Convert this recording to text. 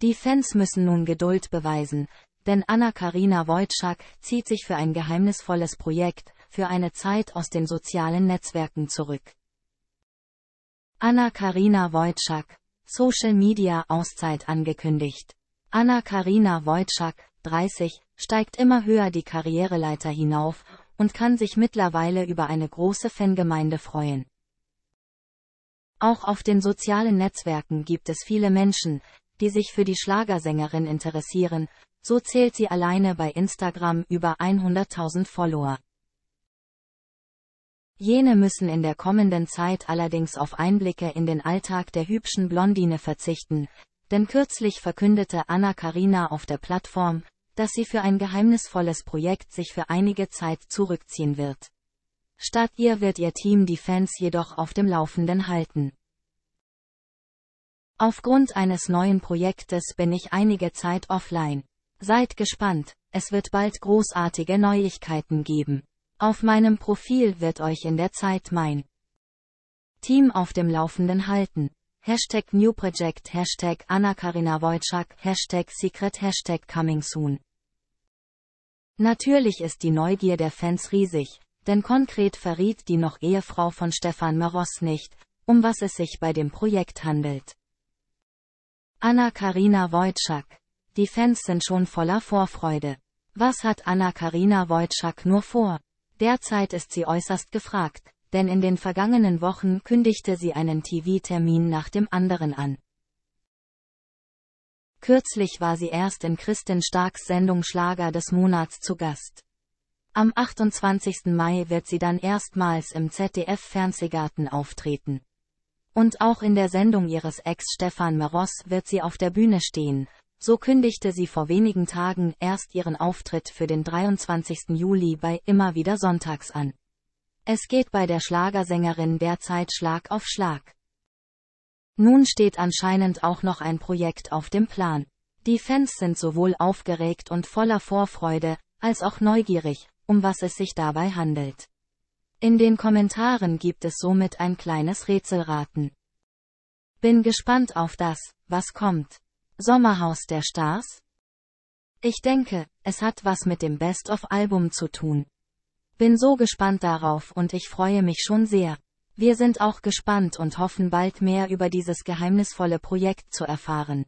Die Fans müssen nun Geduld beweisen, denn Anna-Karina Wojcik zieht sich für ein geheimnisvolles Projekt, für eine Zeit aus den sozialen Netzwerken zurück. Anna-Karina Wojcik, Social Media Auszeit angekündigt. Anna-Karina Wojcik, 30, steigt immer höher die Karriereleiter hinauf und kann sich mittlerweile über eine große Fangemeinde freuen. Auch auf den sozialen Netzwerken gibt es viele Menschen, die sich für die Schlagersängerin interessieren, so zählt sie alleine bei Instagram über 100.000 Follower. Jene müssen in der kommenden Zeit allerdings auf Einblicke in den Alltag der hübschen Blondine verzichten, denn kürzlich verkündete Anna Karina auf der Plattform, dass sie für ein geheimnisvolles Projekt sich für einige Zeit zurückziehen wird. Statt ihr wird ihr Team die Fans jedoch auf dem Laufenden halten. Aufgrund eines neuen Projektes bin ich einige Zeit offline. Seid gespannt, es wird bald großartige Neuigkeiten geben. Auf meinem Profil wird euch in der Zeit mein Team auf dem Laufenden halten. Hashtag New Project, Hashtag Anna-Karina Wojcik, Hashtag Secret, Hashtag Coming Soon. Natürlich ist die Neugier der Fans riesig, denn konkret verriet die noch Ehefrau von Stefan Maros nicht, um was es sich bei dem Projekt handelt. Anna-Karina Wojcik. Die Fans sind schon voller Vorfreude. Was hat Anna-Karina Wojcik nur vor? Derzeit ist sie äußerst gefragt, denn in den vergangenen Wochen kündigte sie einen TV-Termin nach dem anderen an. Kürzlich war sie erst in Kristin Starks Sendung Schlager des Monats zu Gast. Am 28. Mai wird sie dann erstmals im ZDF-Fernsehgarten auftreten. Und auch in der Sendung ihres Ex Stefan Meros wird sie auf der Bühne stehen. So kündigte sie vor wenigen Tagen erst ihren Auftritt für den 23. Juli bei Immer wieder Sonntags an. Es geht bei der Schlagersängerin derzeit Schlag auf Schlag. Nun steht anscheinend auch noch ein Projekt auf dem Plan. Die Fans sind sowohl aufgeregt und voller Vorfreude, als auch neugierig, um was es sich dabei handelt. In den Kommentaren gibt es somit ein kleines Rätselraten. Bin gespannt auf das, was kommt. Sommerhaus der Stars? Ich denke, es hat was mit dem Best-of-Album zu tun. Bin so gespannt darauf und ich freue mich schon sehr. Wir sind auch gespannt und hoffen bald mehr über dieses geheimnisvolle Projekt zu erfahren.